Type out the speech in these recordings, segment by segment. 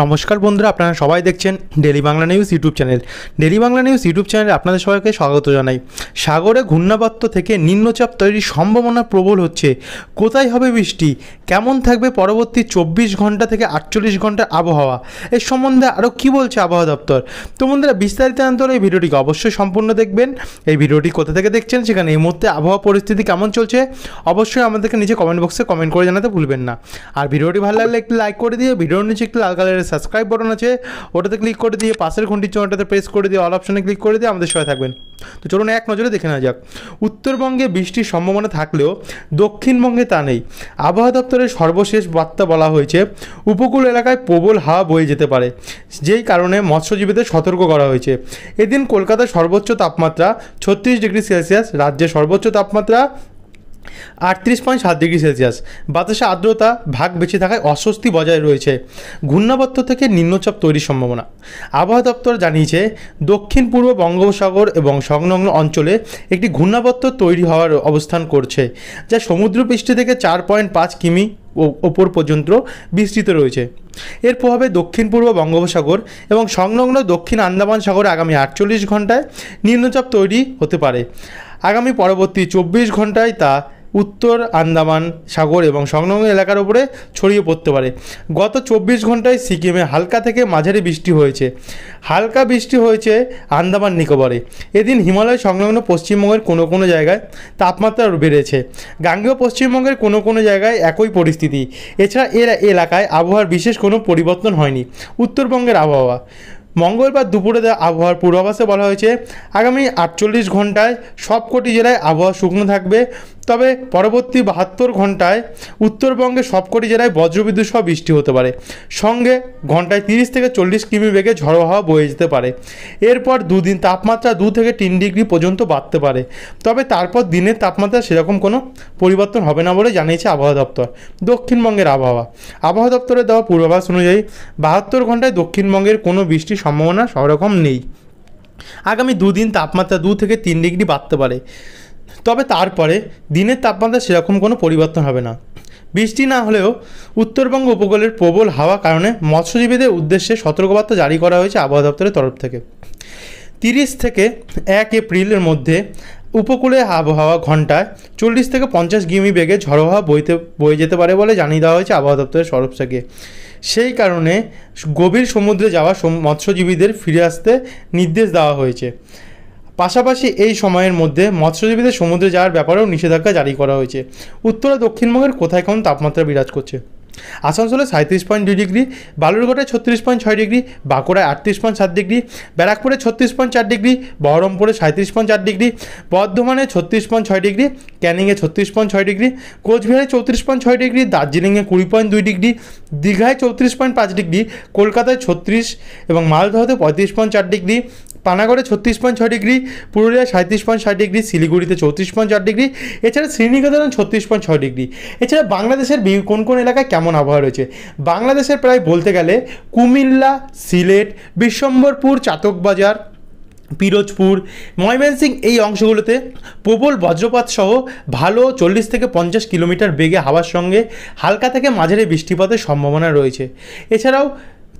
নমস্কার বন্ধুরা আপনারা সবাই দেখছেন daily Bangla news YouTube channel daily Bangla news YouTube চ্যানেলে আপনাদের সবাইকে স্বাগত জানাই সাগরে ঘূর্ণাবর্ত থেকে নিম্নচাপ তৈরির সম্ভাবনা প্রবল হচ্ছে কোথায় হবে বৃষ্টি কেমন থাকবে পরবর্তী চব্বিশ ঘন্টা থেকে আটচল্লিশ ঘন্টার আবহাওয়া এ সম্বন্ধে আরও কি বলছে আবহাওয়া দপ্তর তো বন্ধুরা বিস্তারিত আন্তর এই ভিডিওটিকে অবশ্যই সম্পূর্ণ দেখবেন এই ভিডিওটি কোথা থেকে দেখছেন সেখানে এই মুহূর্তে আবহাওয়া পরিস্থিতি কেমন চলছে অবশ্যই আমাদেরকে নিচে কমেন্ট বক্সে কমেন্ট করে জানাতে ভুলবেন না আর ভিডিওটি ভালো লাগলে একটু লাইক করে দিয়ে ভিডিওর নিচে একটু লাল কালার আমাদের সাবস্ক্রাইব বাটন আছে ওটাতে ক্লিক করে দিয়ে পাশের ঘন্টির জন্য ওটাতে প্রেস করে দিয়ে অল অপশানে ক্লিক করে দিয়ে আমাদের সহায় থাকবেন তো চলুন এক নজরে দেখে নেওয়া যাক উত্তরবঙ্গে বৃষ্টির সম্ভাবনা থাকলেও দক্ষিণবঙ্গে তা নেই আবহাওয়া দপ্তরের সর্বশেষ বার্তা বলা হয়েছে উপকূল এলাকায় প্রবল হাওয়া বয়ে যেতে পারে যেই কারণে মৎস্যজীবীদের সতর্ক করা হয়েছে এদিন কলকাতার সর্বোচ্চ তাপমাত্রা ছত্রিশ ডিগ্রি সেলসিয়াস রাজ্যের সর্বোচ্চ তাপমাত্রা আটত্রিশ পয়েন্ট সাত ডিগ্রি সেলসিয়াস বাতাসে আর্দ্রতা ভাগ বেঁচে থাকায় অস্বস্তি বজায় রয়েছে ঘূর্ণাবর্ত থেকে নিম্নচাপ তৈরির সম্ভাবনা আবহাওয়া দপ্তর জানিয়েছে দক্ষিণ পূর্ব বঙ্গোপসাগর এবং সংলগ্ন অঞ্চলে একটি ঘূর্ণাবত্ত তৈরি হওয়ার অবস্থান করছে যা সমুদ্রপৃষ্ঠে থেকে চার পয়েন্ট পাঁচ কিমি ওপর পর্যন্ত বিস্তৃত রয়েছে এর প্রভাবে দক্ষিণ পূর্ব বঙ্গোপসাগর এবং সংলগ্ন দক্ষিণ আন্দামান সাগরে আগামী আটচল্লিশ ঘন্টায় নিম্নচাপ তৈরি হতে পারে আগামী পরবর্তী চব্বিশ ঘন্টায় তা উত্তর আন্দামান সাগর এবং সংলগ্ন এলাকার উপরে ছড়িয়ে পড়তে পারে গত চব্বিশ ঘন্টায় সিকিমে হালকা থেকে মাঝারি বৃষ্টি হয়েছে হালকা বৃষ্টি হয়েছে আন্দামান নিকোবরে এদিন হিমালয় সংলগ্ন পশ্চিমবঙ্গের কোনো কোনো জায়গায় তাপমাত্রা বেড়েছে গাঙ্গেয় পশ্চিমবঙ্গের কোনো কোনো জায়গায় একই পরিস্থিতি এছাড়া এর এলাকায় আবহাওয়ার বিশেষ কোনো পরিবর্তন হয়নি উত্তরবঙ্গের আবহাওয়া মঙ্গলবার দুপুরে আবহাওয়ার পূর্বাভাসে বলা হয়েছে আগামী আটচল্লিশ ঘন্টায় সবকটি জেলায় আবহাওয়া শুকনো থাকবে তবে পরবর্তী বাহাত্তর ঘন্টায় উত্তরবঙ্গে সবকটি জেলায় বজ্রবিদ্যুৎ সহ বৃষ্টি হতে পারে সঙ্গে ঘন্টায় তিরিশ থেকে চল্লিশ কিমি বেগে ঝড়ো হাওয়া বয়ে যেতে পারে এরপর দুদিন তাপমাত্রা দু থেকে তিন ডিগ্রি পর্যন্ত বাড়তে পারে তবে তারপর দিনের তাপমাত্রা সেরকম কোনো পরিবর্তন হবে না বলে জানিয়েছে আবহাওয়া দপ্তর দক্ষিণবঙ্গের আবহাওয়া আবহাওয়া দপ্তরের দেওয়া পূর্বাভাস অনুযায়ী বাহাত্তর ঘন্টায় দক্ষিণবঙ্গের কোনো বৃষ্টির সম্ভাবনা সেরকম নেই আগামী দুদিন তাপমাত্রা দু থেকে তিন ডিগ্রি বাড়তে পারে তবে তারপরে দিনের তাপমাত্রা সেরকম কোনো পরিবর্তন হবে না বৃষ্টি না হলেও উত্তরবঙ্গ উপকূলের প্রবল হাওয়া কারণে মৎস্যজীবীদের উদ্দেশ্যে সতর্কবার্তা জারি করা হয়েছে আবহাওয়া দপ্তরের তরফ থেকে তিরিশ থেকে এক এপ্রিলের মধ্যে উপকূলে আবহাওয়া ঘন্টায় চল্লিশ থেকে পঞ্চাশ গিমি বেগে ঝড়ো হাওয়া বইতে বয়ে যেতে পারে বলে জানিয়ে দেওয়া হয়েছে আবহাওয়া দপ্তরের সরব থেকে সেই কারণে গভীর সমুদ্রে যাওয়া মৎস্যজীবীদের ফিরে আসতে নির্দেশ দেওয়া হয়েছে পাশাপাশি এই সময়ের মধ্যে মৎস্যজীবীদের সমুদ্রে যাওয়ার ব্যাপারেও নিষেধাজ্ঞা জারি করা হয়েছে উত্তরা দক্ষিণবঙ্গের কোথায় কোন তাপমাত্রা বিরাজ করছে আসানসোলে সাঁত্রিশ পয়েন্ট দুই ডিগ্রি বালুরঘাটে ছত্রিশ পয়েন্ট ছয় ডিগ্রি বাঁকুড়ায় আটত্রিশ পয়েন্ট সাত ডিগ্রি ব্যারাকপুরে ছত্রিশ পয়েন্ট চার ডিগ্রি বহরমপুরে সাঁত্রিশ পয়েন্ট চার ডিগ্রি বর্ধমানে ছত্রিশ পয়েন্ট ছয় ডিগ্রি ক্যানিংয়ে ছত্রিশ পয়েন্ট ছয় ডিগ্রি কোচবিহারে চৌত্রিশ পয়েন্ট ছয় ডিগ্রি দার্জিলিংয়ে কুড়ি পয়েন্ট দুই ডিগ্রি দীঘায় চৌত্রিশ পয়েন্ট পাঁচ ডিগ্রি কলকাতায় ছত্রিশ এবং মালদহতে পঁয়ত্রিশ পয়েন্ট চার ডিগ্রি পানাগড়ে ছত্রিশ পয়েন্ট ছয় ডিগ্রি পুরুলিয়ায় সাঁত্রিশ পয়েন্ট ষাট ডিগ্রি শিলিগুড়িতে চৌত্রিশ পয়েন্ট চার ডিগ্রি এছাড়া শ্রীনিকেতনে ছত্রিশ পয়েন্ট ছয় ডিগ্রি এছাড়া বাংলাদেশের কোন কোন এলাকায় কেমন আবহাওয়া রয়েছে বাংলাদেশের প্রায় বলতে গেলে কুমিল্লা সিলেট বিশ্বম্বরপুর চাতকবাজার পিরোজপুর ময়মনসিং এই অংশগুলোতে প্রবল বজ্রপাত সহ ভালো চল্লিশ থেকে পঞ্চাশ কিলোমিটার বেগে হাওয়ার সঙ্গে হালকা থেকে মাঝারি বৃষ্টিপাতের সম্ভাবনা রয়েছে এছাড়াও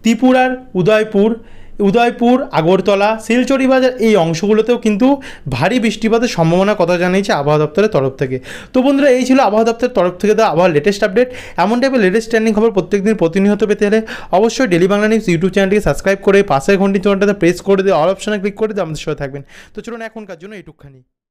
ত্রিপুরার উদয়পুর উদয়পুর আগরতলা বাজার এই অংশগুলোতেও কিন্তু ভারী বৃষ্টিপাতের সম্ভাবনা কথা জানিয়েছে আবহাওয়া দপ্তরের তরফ থেকে তো বন্ধুরা এই ছিল আবহাওয়া দপ্তরের তরফ থেকে দেওয়া আবহাওয়ার লেটেস্ট আপডেট এমন টাইপের লেটেস্ট ট্রেন্ডিং খবর প্রত্যেকদিন প্রতিনিয়ত পেতে হলে অবশ্যই ডেলি বাংলা নিউজ ইউটিউব চ্যানেলটিকে সাবস্ক্রাইব করে পাশের ঘন্টি চ্যানেলটাতে প্রেস করে দিয়ে অল অপশানে ক্লিক করে দিয়ে আমাদের সাথে থাকবেন তো চলুন এখনকার জন্য এটুকখানি